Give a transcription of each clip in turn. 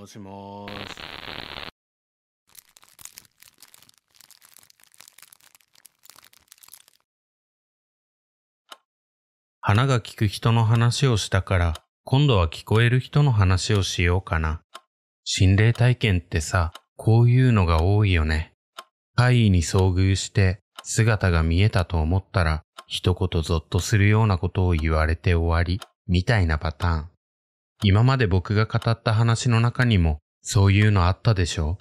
もしもし。花が聞く人の話をしたから、今度は聞こえる人の話をしようかな。心霊体験ってさ、こういうのが多いよね。怪異に遭遇して姿が見えたと思ったら、一言ゾッとするようなことを言われて終わり、みたいなパターン。今まで僕が語った話の中にもそういうのあったでしょ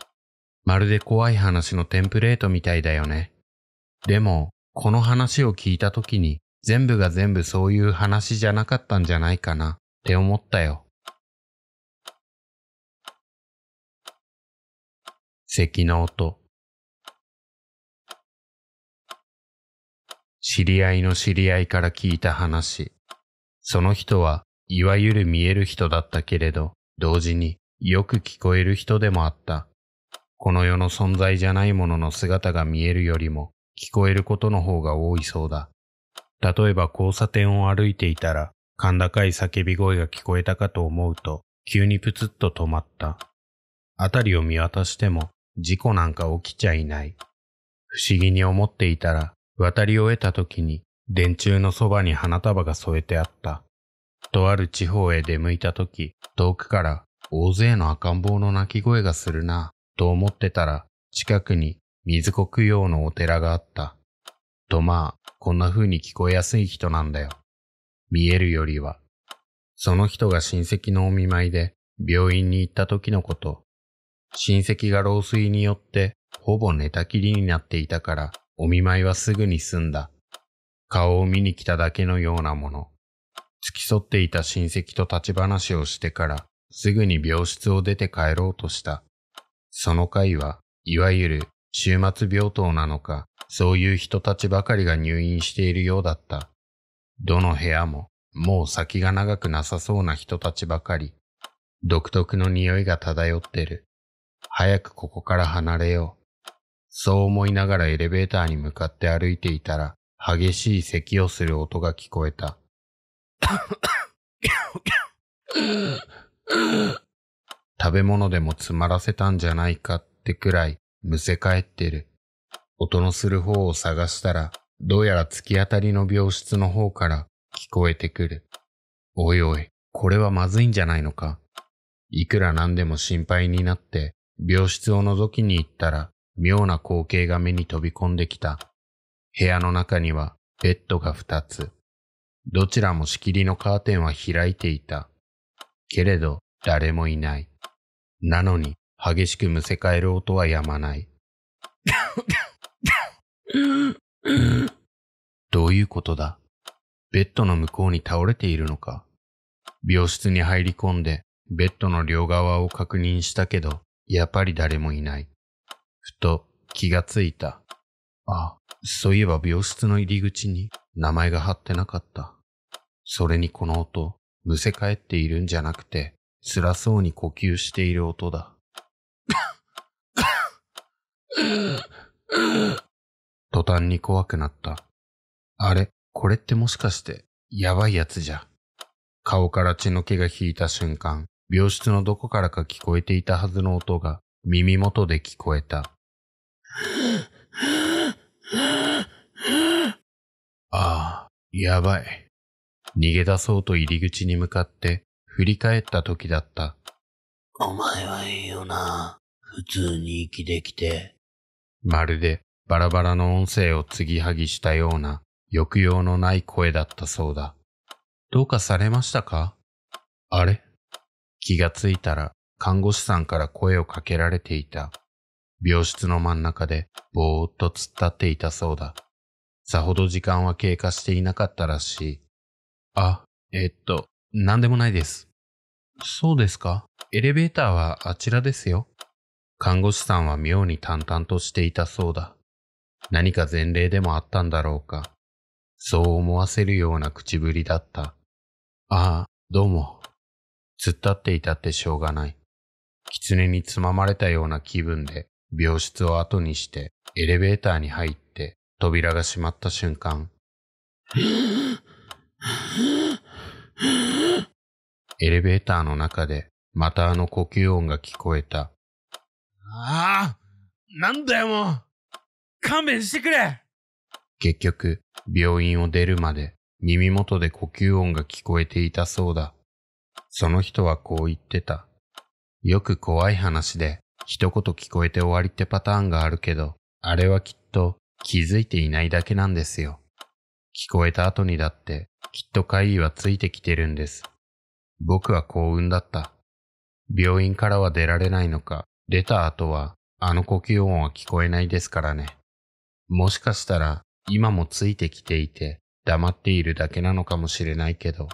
まるで怖い話のテンプレートみたいだよね。でも、この話を聞いた時に全部が全部そういう話じゃなかったんじゃないかなって思ったよ。咳の音。知り合いの知り合いから聞いた話。その人はいわゆる見える人だったけれど、同時によく聞こえる人でもあった。この世の存在じゃないものの姿が見えるよりも聞こえることの方が多いそうだ。例えば交差点を歩いていたら、甲高い叫び声が聞こえたかと思うと、急にプツッと止まった。辺りを見渡しても、事故なんか起きちゃいない。不思議に思っていたら、渡り終えた時に、電柱のそばに花束が添えてあった。とある地方へ出向いた時、遠くから大勢の赤ん坊の泣き声がするな、と思ってたら、近くに水国用のお寺があった。とまあ、こんな風に聞こえやすい人なんだよ。見えるよりは。その人が親戚のお見舞いで病院に行った時のこと。親戚が老衰によってほぼ寝たきりになっていたから、お見舞いはすぐに済んだ。顔を見に来ただけのようなもの。付き添っていた親戚と立ち話をしてから、すぐに病室を出て帰ろうとした。その会は、いわゆる終末病棟なのか、そういう人たちばかりが入院しているようだった。どの部屋も、もう先が長くなさそうな人たちばかり。独特の匂いが漂ってる。早くここから離れよう。そう思いながらエレベーターに向かって歩いていたら、激しい咳をする音が聞こえた。食べ物でも詰まらせたんじゃないかってくらいむせ返ってる。音のする方を探したら、どうやら突き当たりの病室の方から聞こえてくる。おいおい、これはまずいんじゃないのか。いくらなんでも心配になって、病室を覗きに行ったら、妙な光景が目に飛び込んできた。部屋の中にはベッドが二つ。どちらも仕切りのカーテンは開いていた。けれど、誰もいない。なのに、激しくむせ返る音はやまない。どういうことだベッドの向こうに倒れているのか病室に入り込んで、ベッドの両側を確認したけど、やっぱり誰もいない。ふと気がついた。あ、そういえば病室の入り口に名前が貼ってなかった。それにこの音、むせ返っているんじゃなくて、辛そうに呼吸している音だ。途端に怖くなった。あれ、これってもしかして、やばいやつじゃ。顔から血の気が引いた瞬間、病室のどこからか聞こえていたはずの音が耳元で聞こえた。ああ、やばい。逃げ出そうと入り口に向かって振り返った時だった。お前はいいよな。普通に息できて。まるでバラバラの音声を継ぎはぎしたような抑揚のない声だったそうだ。どうかされましたかあれ気がついたら看護師さんから声をかけられていた。病室の真ん中でぼーっと突っ立っていたそうだ。さほど時間は経過していなかったらしい。あ、えっと、なんでもないです。そうですか。エレベーターはあちらですよ。看護師さんは妙に淡々としていたそうだ。何か前例でもあったんだろうか。そう思わせるような口ぶりだった。ああ、どうも。突っ立っていたってしょうがない。狐につままれたような気分で病室を後にしてエレベーターに入って扉が閉まった瞬間。エレベーターの中で、またあの呼吸音が聞こえた。ああなんだよもう勘弁してくれ結局、病院を出るまで耳元で呼吸音が聞こえていたそうだ。その人はこう言ってた。よく怖い話で一言聞こえて終わりってパターンがあるけど、あれはきっと気づいていないだけなんですよ。聞こえた後にだってきっとカイーはついてきてるんです。僕は幸運だった。病院からは出られないのか、出た後はあの呼吸音は聞こえないですからね。もしかしたら今もついてきていて黙っているだけなのかもしれないけど、